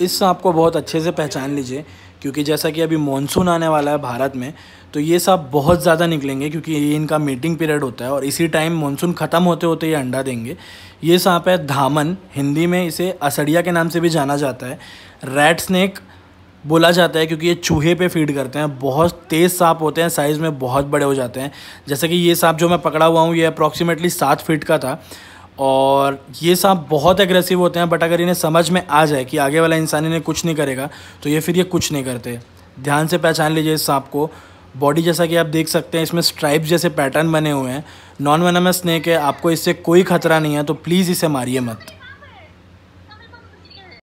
इस सांप को बहुत अच्छे से पहचान लीजिए क्योंकि जैसा कि अभी मानसून आने वाला है भारत में तो ये सांप बहुत ज़्यादा निकलेंगे क्योंकि ये इनका मीटिंग पीरियड होता है और इसी टाइम मानसून ख़त्म होते होते ये अंडा देंगे ये सांप है धामन हिंदी में इसे असड़िया के नाम से भी जाना जाता है रेड स्नैक बोला जाता है क्योंकि ये चूहे पे फीड करते हैं बहुत तेज़ सांप होते हैं साइज़ में बहुत बड़े हो जाते हैं जैसे कि ये सांप जो मैं पकड़ा हुआ हूँ ये अप्रॉक्सीमेटली सात फीट का था और ये सांप बहुत एग्रेसिव होते हैं बट अगर इन्हें समझ में आ जाए कि आगे वाला इंसान इन्हें कुछ नहीं करेगा तो ये फिर ये कुछ नहीं करते ध्यान से पहचान लीजिए इस सांप को बॉडी जैसा कि आप देख सकते हैं इसमें स्ट्राइप जैसे पैटर्न बने हुए हैं नॉन वेनमस स्नैक है आपको इससे कोई खतरा नहीं है तो प्लीज़ इसे मारिए मत